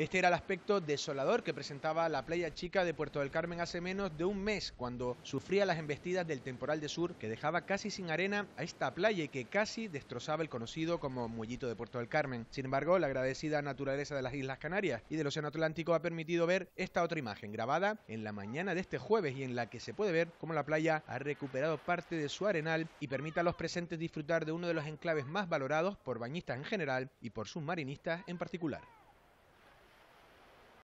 Este era el aspecto desolador que presentaba la playa chica de Puerto del Carmen hace menos de un mes, cuando sufría las embestidas del temporal de sur que dejaba casi sin arena a esta playa y que casi destrozaba el conocido como Muellito de Puerto del Carmen. Sin embargo, la agradecida naturaleza de las Islas Canarias y del Océano Atlántico ha permitido ver esta otra imagen grabada en la mañana de este jueves y en la que se puede ver cómo la playa ha recuperado parte de su arenal y permite a los presentes disfrutar de uno de los enclaves más valorados por bañistas en general y por submarinistas en particular.